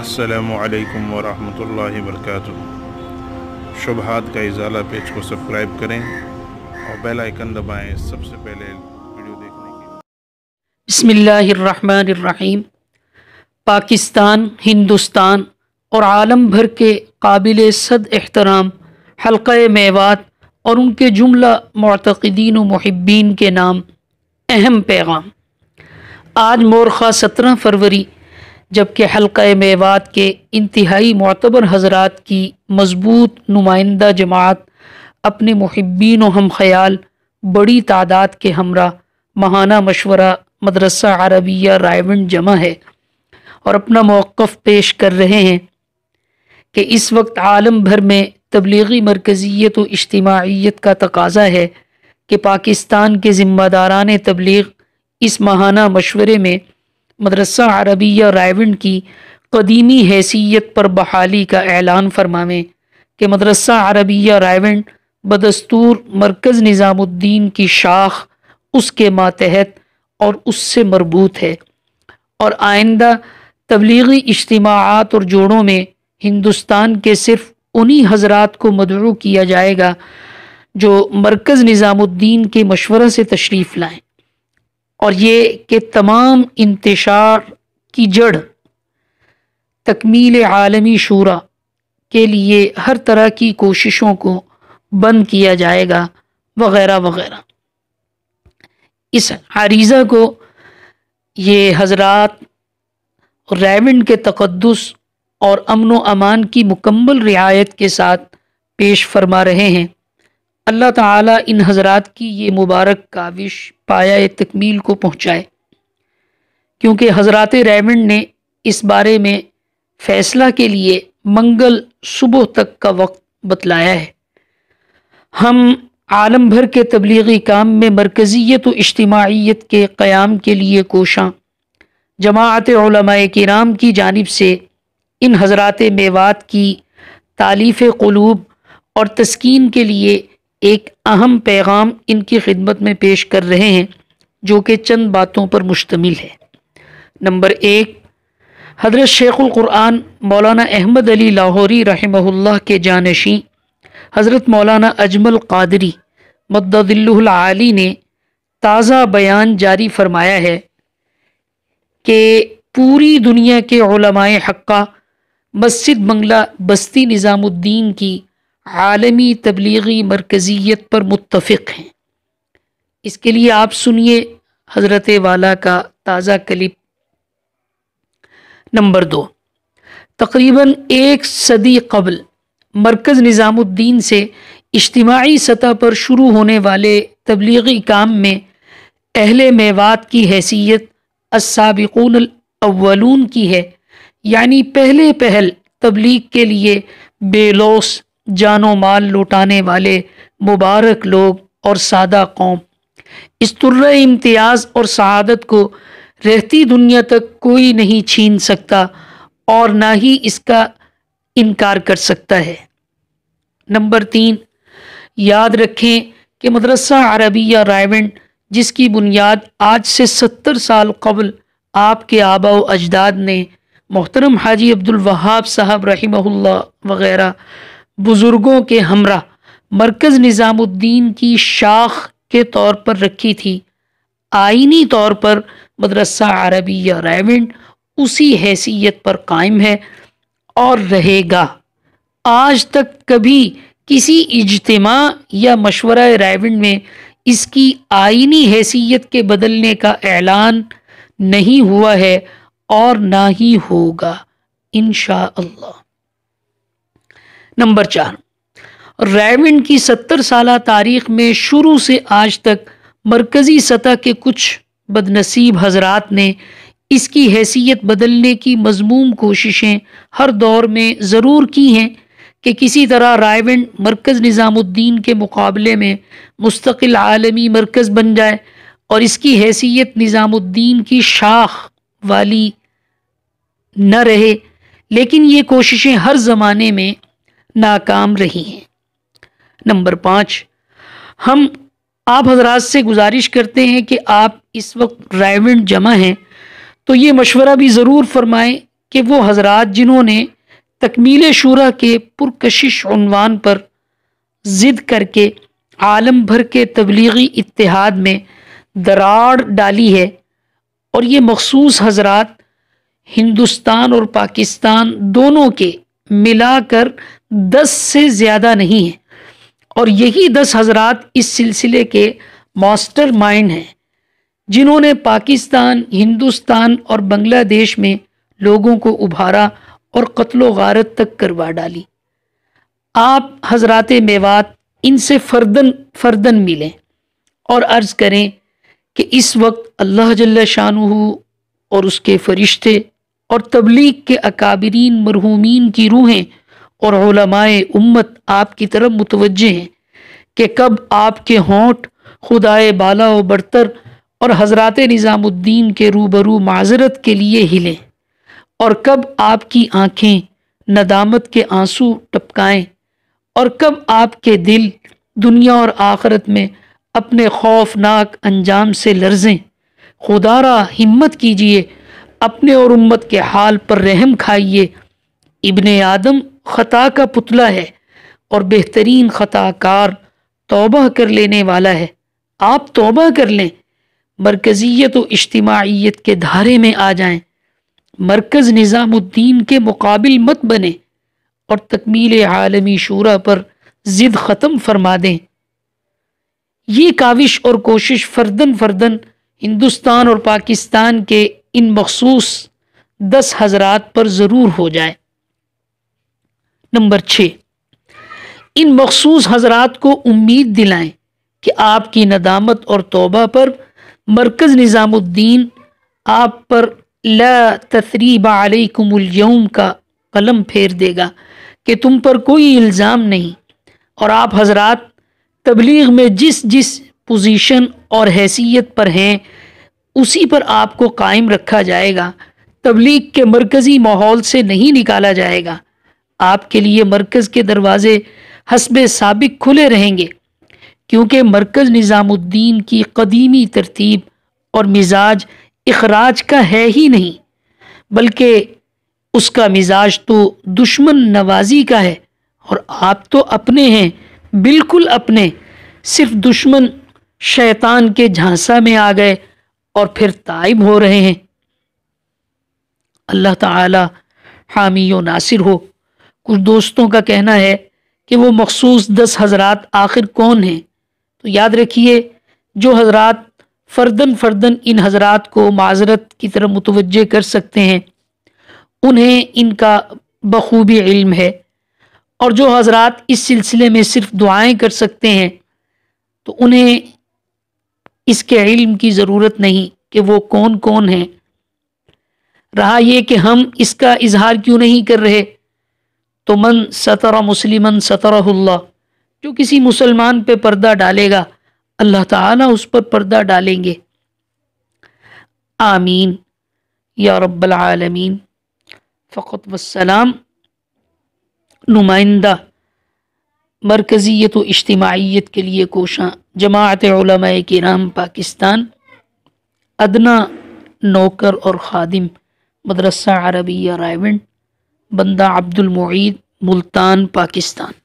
असलकम वरम वर्क शुभहात का इजाला पेज को सब्सक्राइब करें और बेल आइकन दबाएं सबसे पहले वीडियो देखने के लिए बसमीम पाकिस्तान हिंदुस्तान और आलम भर के काबिल सद एहतराम हल्के मेवात और उनके जुमला मतदीन महब्बीन के नाम अहम पैगाम आज मोरखा सत्रह फरवरी जबकि हल्का मेवात के इंतहाई मतबर हजरात की मजबूत नुमाइंदा जमात अपने महब्बीन हम ख्याल बड़ी तादाद के हमरा महाना मशवरा मदरसा अरबिया रायवंड जमा है और अपना मौक़ पेश कर रहे हैं कि इस वक्त आलम भर में तबलीगी मरकज़ियत व इज्तमाहीत का तकाजा है कि पाकिस्तान के ज़िम्मेदारान तबलीग इस महाना मशवरे में मदरसा अरबिया रायविंड की कदीमी हैसियत पर बहाली का ऐलान फरमावें कि मदरसा अरबिया रायविंड बदस्तूर मरकज़ निज़ामुद्दीन की शाख उसके मातहत और उससे मरबूत है और आइंदा तबलीगी इज्तमात और जोड़ों में हिंदुस्तान के सिर्फ उन्हीं हजरात को मदरू किया जाएगा जो मरकज़ निज़ामुद्दीन के मशवरे से तशरीफ़ लाएँ और ये कि तमाम इंतशार की जड़ तकमील आलमी शूरा के लिए हर तरह की कोशिशों को बंद किया जाएगा वगैरह वगैरह इस आरीज़ा को ये हजरात रेविंड के तकदस और अमन अमान की मुकम्मल रियायत के साथ पेश फरमा रहे हैं अल्लाह ताला इन हजरात की ये मुबारक काविश पाया तकमील को पहुँचाए क्योंकि हजरत रेमंड ने इस बारे में फ़ैसला के लिए मंगल सुबह तक का वक्त बतलाया है हम आलम भर के तबलीगी काम में मरकज़ियत व इज्तमाहीत के क़्याम के लिए कोशां जमात कराम की जानब से इन हजरात मेवात की तालीफ़ क़लूब और तस्कीन के लिए एक अहम पैगाम इनकी खिदमत में पेश कर रहे हैं जो कि चंद बातों पर मुश्तमिल है नंबर एक हजरत क़ुरान मौलाना अहमद अली लाहौरी रहमहुल्लाह के जानशी हज़रत मौलाना अजमल कादरी मद्ददिल्लाली ने ताज़ा बयान जारी फरमाया है कि पूरी दुनिया के हक्का मस्जिद बंगला बस्ती निज़ामुद्दीन की आलमी तबलीगी मरकज़ियत पर मुतफ़ हैं इसके लिए आप सुनिए हज़रत वाला का ताज़ा क्लिप नंबर दो तकरीबन एक सदी कबल मरकज़ निज़ामुद्दीन से इज्तमाही सतह पर शुरू होने वाले तबलीगी काम में अहल मेवात की हैसियत असाबिकून अवलून की है यानी पहले पहल तबलीग के लिए बेलोस जानो माल लुटाने वाले मुबारक लोग और सादा कौम इस तुर इम्तियाज़ और शहादत को रहती दुनिया तक कोई नहीं छीन सकता और ना ही इसका इनकार कर सकता है नंबर तीन याद रखें कि मदरसा अरबी या रायवेंट जिसकी बुनियाद आज से सत्तर साल कबल आपके आबाजाद अजदाद ने मोहतरम हाजी अब्दुल वहाब साहब रही वगैरह बुज़ुर्गों के हमरा मरकज़ निज़ामुद्दीन की शाख के तौर पर रखी थी आइनी तौर पर मदरसा अरबी या रेविंड उसी हैसियत पर कायम है और रहेगा आज तक कभी किसी इजतमा या मशवरा रेविंड में इसकी आइनी हैसियत के बदलने का ऐलान नहीं हुआ है और ना ही होगा इन अल्लाह नंबर चार रेविन की सत्तर साल तारीख में शुरू से आज तक मरकज़ी सतह के कुछ बदनसीब हजरात ने इसकी हैसियत बदलने की मजमूम कोशिशें हर दौर में ज़रूर की हैं कि किसी तरह रायवेंड मरकज़ निज़ामुद्दीन के मुकाबले में मुस्तकिल आलमी मरकज़ बन जाए और इसकी हैसियत निज़ामुद्दीन की शाख वाली न रहे लेकिन ये कोशिशें हर ज़माने में नाकाम रही हैं नंबर पाँच हम आप हजरात से गुजारिश करते हैं कि आप इस वक्त ड्राइवेंट जमा हैं तो ये मशवरा भी ज़रूर फरमाएं कि वो हजरात जिन्होंने तकमील शुरा के पुरकशिश उनवान पर ज़िद करके आलम भर के तबलीगी इतिहाद में दराड़ डाली है और ये मखसूस हजरात हिंदुस्तान और पाकिस्तान दोनों के मिलाकर दस से ज़्यादा नहीं है और यही दस हजरात इस सिलसिले के मास्टर माइंड हैं जिन्होंने पाकिस्तान हिंदुस्तान और बांग्लादेश में लोगों को उभारा और कत्लो गारत तक करवा डाली आप हजरात मेवात इनसे फर्दन फर्दन मिलें और अर्ज़ करें कि इस वक्त अल्लाह जल्ला शाह और उसके फरिश्ते और तबलीग के अकाबरीन मरहूमिन की रूहें और उम्मत आपकी तरफ मुतवजह हैं कि कब आपके होंठ खुदाए बाला और बरतर और हजरत निज़ामुद्दीन के रूबरू माजरत के लिए हिलें और कब आपकी आँखें नदामत के आंसू टपकाएं और कब आपके दिल दुनिया और आखरत में अपने खौफनाक अंजाम से लर्जें खुदारा हिम्मत कीजिए अपने और उम्मत के हाल पर रहम खाइए इबन आदम ख़ता का पुतला है और बेहतरीन ख़ताकार तोबा कर लेने वाला है आप तोबा कर लें मरकज़ियत व इज्तमाहीत के धारे में आ जाएं मरकज़ निज़ामुद्दीन के मुकाबिल मत बने और तकमील आलमी शूरा पर ज़िद ख़त्म फरमा दें ये काविश और कोशिश फर्दन फर्दन हिंदुस्तान और पाकिस्तान के इन मखसूस दस हजरात पर ज़रूर हो जाए नंबर छ इन मखसूस हजरात को उम्मीद दिलाएं कि आपकी नदामत और तोबा पर मरकज़ निज़ामुद्दीन आप पर लतरीब तसरीब का कलम फेर देगा कि तुम पर कोई इल्ज़ाम नहीं और आप हजरात तबलीग में जिस जिस पोजीशन और हैसियत पर हैं उसी पर आपको कायम रखा जाएगा तबलीग के मरकज़ी माहौल से नहीं निकाला जाएगा आपके लिए मरकज़ के दरवाज़े हसब सबक खुले रहेंगे क्योंकि मरकज़ निज़ामुद्दीन की कदीमी तरतीब और मिजाज अखराज का है ही नहीं बल्कि उसका मिजाज तो दुश्मन नवाजी का है और आप तो अपने हैं बिल्कुल अपने सिर्फ दुश्मन शैतान के झांसा में आ गए और फिर ताइब हो रहे हैं अल्लाह ताला हामी व नासिर हो कुछ दोस्तों का कहना है कि वो मखसूस दस हजरात आखिर कौन हैं तो याद रखिए जो हजरात फर्दन फर्दन इन हजरात को माजरत की तरह मुतवजह कर सकते हैं उन्हें इनका बखूबी इल्म है और जो हजरात इस सिलसिले में सिर्फ दुआएं कर सकते हैं तो उन्हें इसके इल्म की ज़रूरत नहीं कि वो कौन कौन है रहा यह कि हम इसका इजहार क्यों नहीं कर रहे तो मन सतरा मुसलिमन सतरल्ला जो किसी मुसलमान पे पर्दा डालेगा अल्लाह ताला उस पर पर्दा डालेंगे आमीन या आलमीन फ़कत वसलाम नुमाइंदा मरकज़ीत व इज्तमाहीत के लिए कोशां जमात कराम पाकिस्तान अदना नौकर और खादिम मदरसा अरबिया रायवंड बंदा अब्दुलमीद मुल्तान पाकिस्तान